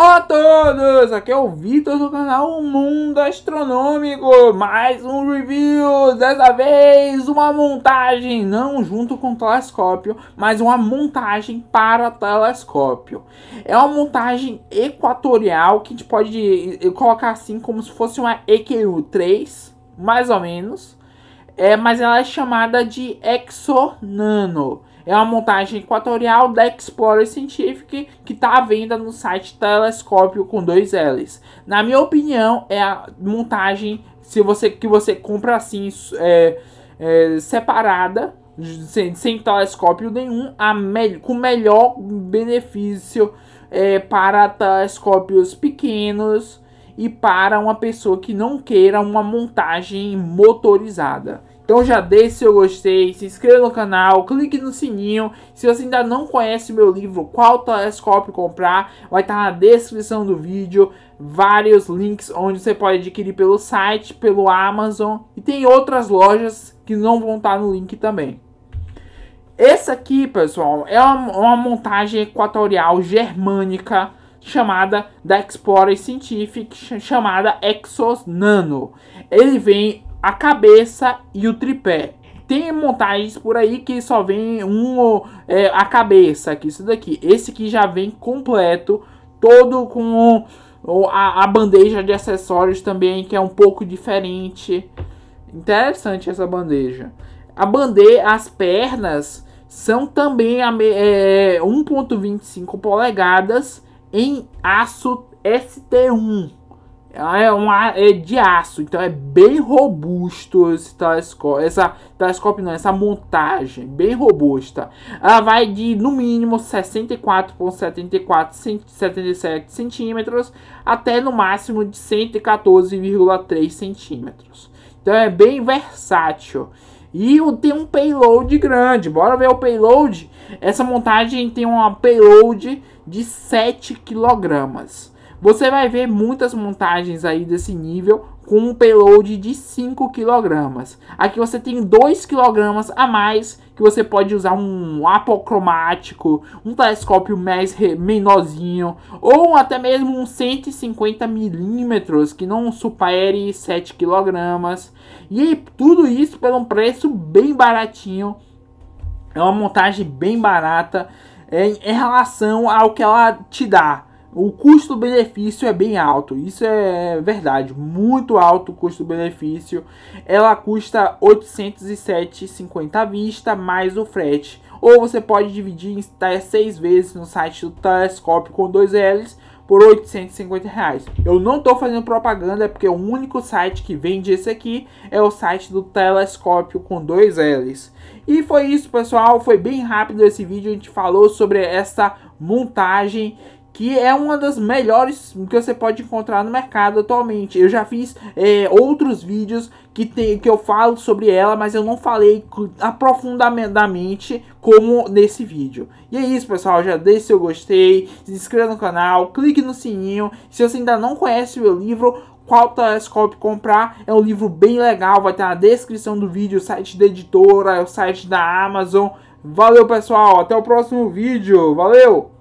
Olá a todos, aqui é o Vitor do canal Mundo Astronômico, mais um review, dessa vez uma montagem, não junto com o telescópio, mas uma montagem para telescópio. É uma montagem equatorial que a gente pode eh, colocar assim como se fosse uma EQ3, mais ou menos, é, mas ela é chamada de Exonano é uma montagem equatorial da Explorer Scientific que está à venda no site Telescópio com dois L's. Na minha opinião, é a montagem se você, que você compra assim é, é, separada sem, sem, telescópio nenhum, a me com melhor benefício é, para telescópios pequenos e para uma pessoa que não queira uma montagem motorizada. Então já deixe seu gostei, se inscreva no canal, clique no sininho. Se você ainda não conhece meu livro Qual Telescópio Comprar, vai estar tá na descrição do vídeo. Vários links onde você pode adquirir pelo site, pelo Amazon. E tem outras lojas que não vão estar tá no link também. Essa aqui, pessoal, é uma, uma montagem equatorial germânica chamada da Explorer Scientific, chamada Exos Nano. Ele vem a cabeça e o tripé. Tem montagens por aí que só vem um é, a cabeça, que isso daqui. Esse aqui já vem completo, todo com a, a bandeja de acessórios também, que é um pouco diferente. Interessante essa bandeja. A bandeja, as pernas são também é, 1.25 polegadas em aço ST1. Ela ah, é, uma, é de aço, então é bem robusto esse telescópio. Essa telescópio não, essa montagem bem robusta. Ela vai de no mínimo 64,74 centímetros até no máximo de 114,3 centímetros. Então é bem versátil. E tem um payload grande. Bora ver o payload. Essa montagem tem uma payload de 7 quilogramas. Você vai ver muitas montagens aí desse nível com um payload de 5 kg. Aqui você tem 2 kg a mais que você pode usar um apocromático, um telescópio mais menorzinho ou até mesmo um 150 mm que não supere 7 kg. E tudo isso pelo um preço bem baratinho. É uma montagem bem barata em relação ao que ela te dá o custo-benefício é bem alto, isso é verdade, muito alto o custo-benefício. Ela custa 807,50 à vista mais o frete. Ou você pode dividir em até 6 vezes no site do Telescópio com 2 L's por 850 reais. Eu não estou fazendo propaganda é porque o único site que vende esse aqui é o site do Telescópio com 2 L's. E foi isso pessoal, foi bem rápido esse vídeo, a gente falou sobre essa montagem que é uma das melhores que você pode encontrar no mercado atualmente. Eu já fiz é, outros vídeos que, tem, que eu falo sobre ela, mas eu não falei aprofundadamente como nesse vídeo. E é isso, pessoal. Já deixe seu gostei, se inscreva no canal, clique no sininho. Se você ainda não conhece o meu livro, qual telescópio comprar. É um livro bem legal, vai estar na descrição do vídeo, o site da editora, o site da Amazon. Valeu, pessoal. Até o próximo vídeo. Valeu!